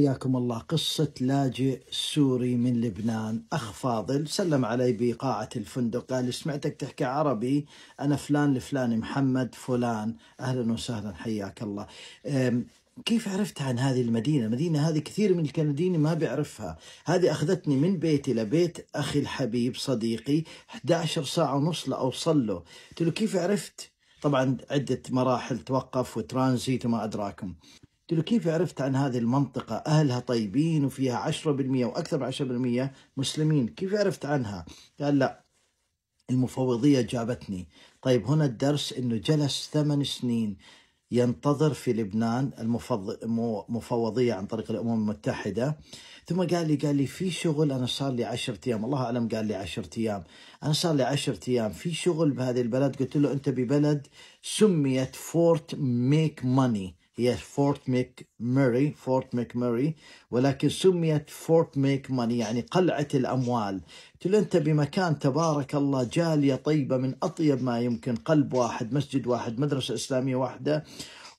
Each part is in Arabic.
حياكم الله قصة لاجئ سوري من لبنان أخ فاضل سلم علي بقاعة الفندق قال سمعتك تحكي عربي أنا فلان لفلان محمد فلان أهلا وسهلا حياك الله كيف عرفت عن هذه المدينة المدينة هذه كثير من الكنديين ما بيعرفها هذه أخذتني من بيتي لبيت أخي الحبيب صديقي 11 ساعة ونص لأوصل له قلت له كيف عرفت طبعا عدة مراحل توقف وترانزيت وما أدراكم قلت له كيف عرفت عن هذه المنطقة أهلها طيبين وفيها 10% وأكثر من 10% مسلمين كيف عرفت عنها قال لا المفوضية جابتني طيب هنا الدرس أنه جلس ثمان سنين ينتظر في لبنان المفوضية عن طريق الأمم المتحدة ثم قال لي قال لي في شغل أنا صار لي عشرة أيام الله أعلم قال لي عشرة أيام أنا صار لي عشرة أيام في شغل بهذه البلد قلت له أنت ببلد سميت فورت ميك ماني هي فورت ميك ميري فورت ميك ميري ولكن سميت فورت ميك ماني يعني قلعة الأموال تقول أنت بمكان تبارك الله جالية طيبة من أطيب ما يمكن قلب واحد مسجد واحد مدرسة إسلامية واحدة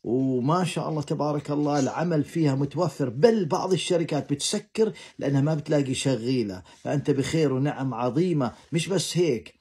وما شاء الله تبارك الله العمل فيها متوفر بل بعض الشركات بتسكر لأنها ما بتلاقي شغيلة فأنت بخير ونعم عظيمة مش بس هيك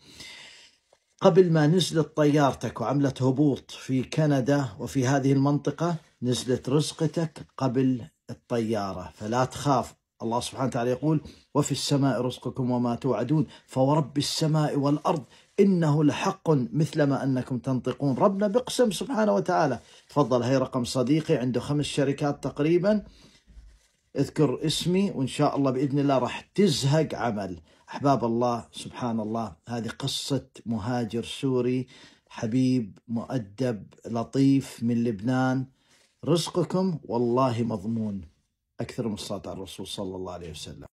قبل ما نزلت طيارتك وعملت هبوط في كندا وفي هذه المنطقة نزلت رزقتك قبل الطيارة فلا تخاف الله سبحانه وتعالى يقول وفي السماء رزقكم وما توعدون فورب السماء والأرض إنه لحق مثل ما أنكم تنطقون ربنا بقسم سبحانه وتعالى تفضل هي رقم صديقي عنده خمس شركات تقريبا اذكر اسمي وإن شاء الله بإذن الله راح تزهق عمل أحباب الله سبحان الله هذه قصة مهاجر سوري حبيب مؤدب لطيف من لبنان رزقكم والله مضمون أكثر من صلاة على الرسول صلى الله عليه وسلم